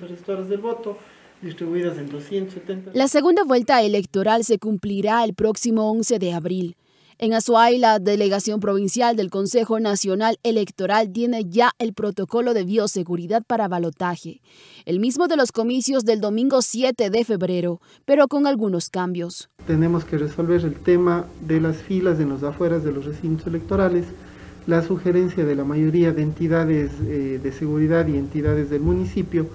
del voto, distribuidas en 270. La segunda vuelta electoral se cumplirá el próximo 11 de abril. En Azuay, la delegación provincial del Consejo Nacional Electoral tiene ya el protocolo de bioseguridad para balotaje, el mismo de los comicios del domingo 7 de febrero, pero con algunos cambios. Tenemos que resolver el tema de las filas en los afueras de los recintos electorales, la sugerencia de la mayoría de entidades eh, de seguridad y entidades del municipio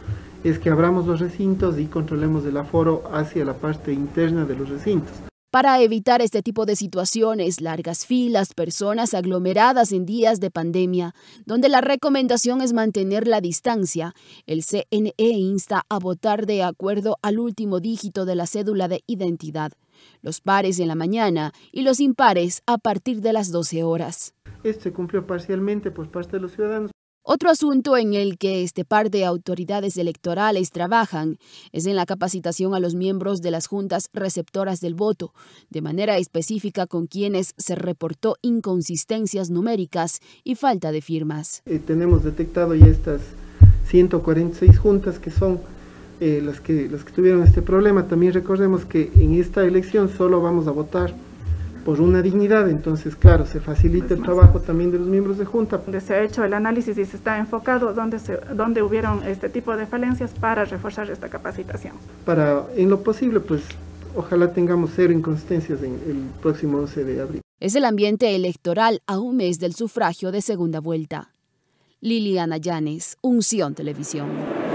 es que abramos los recintos y controlemos el aforo hacia la parte interna de los recintos. Para evitar este tipo de situaciones, largas filas, personas aglomeradas en días de pandemia, donde la recomendación es mantener la distancia, el CNE insta a votar de acuerdo al último dígito de la cédula de identidad, los pares en la mañana y los impares a partir de las 12 horas. Esto se cumplió parcialmente por parte de los ciudadanos. Otro asunto en el que este par de autoridades electorales trabajan es en la capacitación a los miembros de las juntas receptoras del voto, de manera específica con quienes se reportó inconsistencias numéricas y falta de firmas. Eh, tenemos detectado ya estas 146 juntas que son eh, las, que, las que tuvieron este problema. También recordemos que en esta elección solo vamos a votar por una dignidad, entonces claro, se facilita el trabajo también de los miembros de junta. Donde se ha hecho el análisis y se está enfocado donde, donde hubieron este tipo de falencias para reforzar esta capacitación. Para, en lo posible, pues ojalá tengamos cero inconsistencias en el próximo 11 de abril. Es el ambiente electoral a un mes del sufragio de segunda vuelta. Liliana Llanes, Unción Televisión.